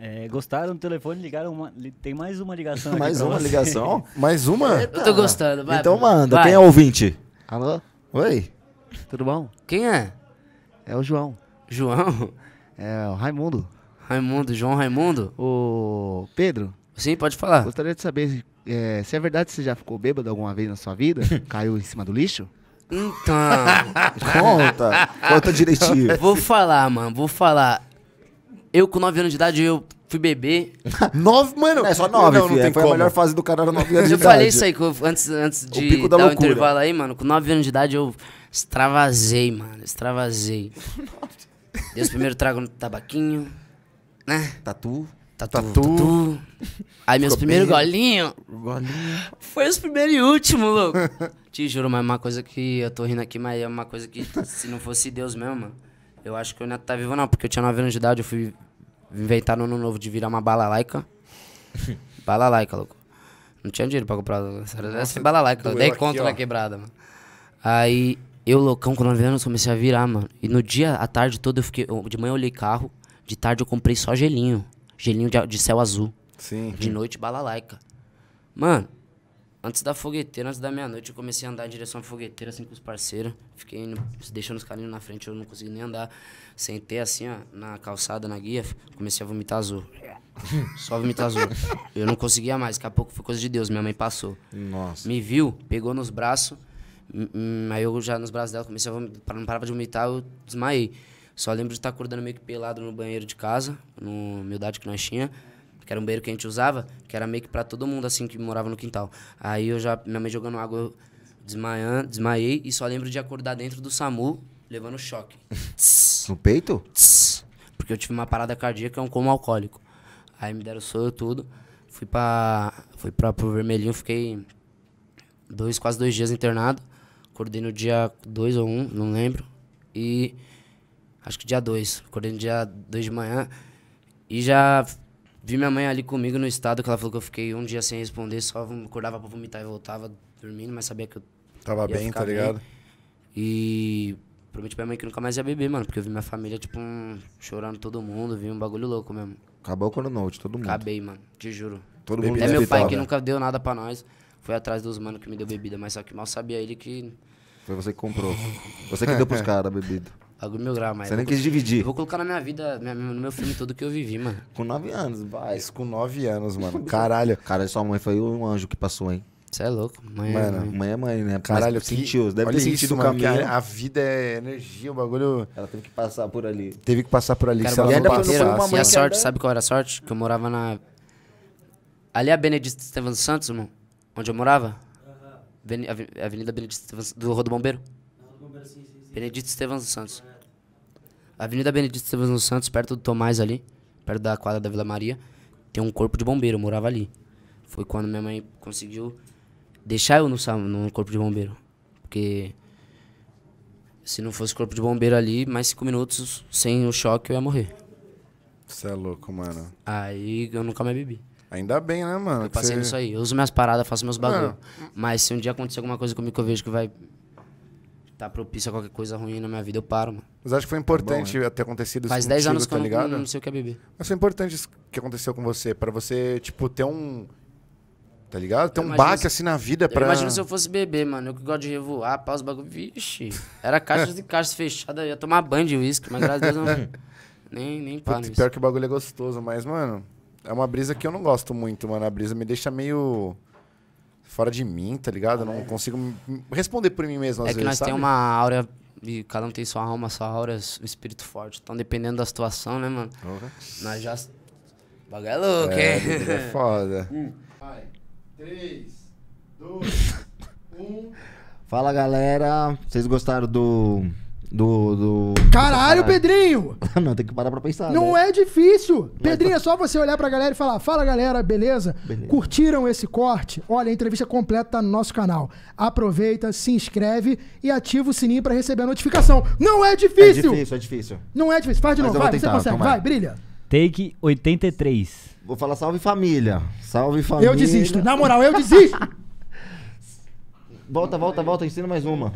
É, gostaram do telefone, ligaram uma, tem mais uma ligação aqui Mais pra uma você. ligação? Mais uma? Eu tô tá. gostando, vai. Então manda, vai. quem é ouvinte? Alô? Oi? Tudo bom? Quem é? É o João. João? É o Raimundo. Raimundo, João Raimundo. O Pedro. Sim, pode falar. Gostaria de saber é, se é verdade que você já ficou bêbado alguma vez na sua vida? Caiu em cima do lixo? Então. conta. Conta direitinho. Vou falar, mano. Vou falar. Eu, com 9 anos de idade, eu fui bebê. nove, mano? É só nove, não, não tem Foi como. a melhor fase do cara era 9 anos de idade. Eu falei isso aí que eu, antes, antes de o dar loucura. o intervalo aí, mano. Com 9 anos de idade, eu extravasei, mano. Extravasei. Deus primeiro trago no tabaquinho né? Tatu. Tatu. Tatu. tatu. Aí meus primeiros golinhos. Golinho. Foi os primeiros e últimos, louco. Te juro, mas é uma coisa que eu tô rindo aqui, mas é uma coisa que se não fosse Deus mesmo, mano, eu acho que eu não ia estar tá vivo, não. Porque eu tinha 9 anos de idade, eu fui inventar no ano novo de virar uma bala bala laica, louco. Não tinha dinheiro pra comprar. Era essa balalaica, 10 conto na quebrada, mano. Aí eu, loucão, com 9 anos, comecei a virar, mano. E no dia, a tarde toda, eu fiquei. De manhã eu olhei carro. De tarde eu comprei só gelinho. Gelinho de, de céu azul. Sim. De noite, balalaica. Mano, antes da fogueteira, antes da meia-noite, eu comecei a andar em direção à fogueteira, assim, com os parceiros. Fiquei indo, deixando os carinhos na frente, eu não consegui nem andar. Sentei, assim, ó, na calçada, na guia, comecei a vomitar azul. Só vomitar azul. Eu não conseguia mais, daqui a pouco foi coisa de Deus, minha mãe passou. Nossa. Me viu, pegou nos braços, aí eu já nos braços dela comecei a vomitar, não parava de vomitar, eu desmaiei. Só lembro de estar tá acordando meio que pelado no banheiro de casa, no humildade que nós tinha, que era um banheiro que a gente usava, que era meio que para todo mundo assim que morava no quintal. Aí eu já, minha mãe jogando água, eu desmaiando, desmaiei e só lembro de acordar dentro do SAMU levando choque. no peito? porque eu tive uma parada cardíaca, um coma alcoólico. Aí me deram soro tudo. Fui pra. Fui pra pro vermelhinho, fiquei dois, quase dois dias internado. Acordei no dia dois ou um, não lembro. E acho que dia 2. Acordei no dia 2 de manhã e já vi minha mãe ali comigo no estado, que ela falou que eu fiquei um dia sem responder, só acordava pra vomitar e voltava dormindo, mas sabia que eu. Tava bem, tá ligado? Bem. E prometi pra minha mãe que nunca mais ia beber, mano, porque eu vi minha família, tipo, um, chorando todo mundo, vi um bagulho louco mesmo. Acabou quando não, de todo mundo. Acabei, mano, te juro. Todo Até mundo Até meu pai, que nunca deu nada pra nós, foi atrás dos manos que me deu bebida, mas só que mal sabia ele que. Foi você que comprou. Você que deu pros caras a bebida. Bagulho mil graus, mas. Você nem quis dividir. Eu vou colocar na minha vida, no meu filme todo que eu vivi, mano. Com nove anos, vai. Isso com nove anos, mano. Caralho. Cara, sua mãe foi um anjo que passou, hein? Você é louco. Mãe é mano, é mãe. mãe é mãe, né? Caralho, Mas, sentiu. Deve ter sentido isso, o caminho. Mano, a, vida é energia, o bagulho. Ela teve que passar por ali. Teve que passar por ali. Cara, se ela não passasse, e a sorte, sabe qual era a sorte? Que eu morava na. Ali é a Benedito Estevam Santos, mano Onde eu morava? Uhum. Avenida Benedito do Rodo Bombeiro? Não, Bombeiro sim, sim, sim. Benedito Estevam Santos. Avenida Benedito Esteves dos Santos, perto do Tomás ali, perto da quadra da Vila Maria, tem um corpo de bombeiro, eu morava ali. Foi quando minha mãe conseguiu deixar eu no, no corpo de bombeiro. Porque se não fosse corpo de bombeiro ali, mais cinco minutos sem o choque eu ia morrer. Você é louco, mano. Aí eu nunca mais bebi. Ainda bem, né, mano? Eu passei cê... nisso aí. Eu uso minhas paradas, faço meus bagulho. Mano. Mas se um dia acontecer alguma coisa comigo que eu vejo que vai tá propício a qualquer coisa ruim na minha vida, eu paro, mano. Mas acho que foi tá importante é bom, ter acontecido Faz isso. Faz 10 anos que tá eu não, não, sei o que é beber. Mas foi importante isso que aconteceu com você, para você, tipo, ter um. Tá ligado? Ter um baque se... assim na vida pra. imagina se eu fosse beber, mano. Eu que gosto de revoar, pá, os bagulho. Vixe, era caixas de caixas fechadas, ia tomar banho de uísque, mas graças a Deus não. nem, nem pá. Pior que o bagulho é gostoso, mas, mano, é uma brisa que eu não gosto muito, mano. A brisa me deixa meio fora de mim, tá ligado? Eu não ah, é. consigo responder por mim mesmo às é vezes. É que nós sabe? tem uma aura e cada um tem sua alma, sua aura, um espírito forte. Então, dependendo da situação, né, mano? Uhum. Nós já. O bagulho é louco, é, hein? É foda. Um. Vai. Três, dois, um. Fala galera, vocês gostaram do do. do... Caralho, Pedrinho! não, tem que parar pra pensar. Não né? é difícil! Mas é Pedrinho, tá... é só você olhar pra galera e falar: fala galera, beleza? beleza? Curtiram esse corte? Olha, a entrevista completa tá no nosso canal. Aproveita, se inscreve e ativa o sininho pra receber a notificação. Não é difícil! É difícil, é difícil. Não é difícil. Faz de Mas novo, vai, tentar, você consegue. Vai, vai, brilha. Take 83. Vou falar salve família. Salve família. Eu desisto. Na moral, eu desisto. volta, volta, volta. Ensina mais uma.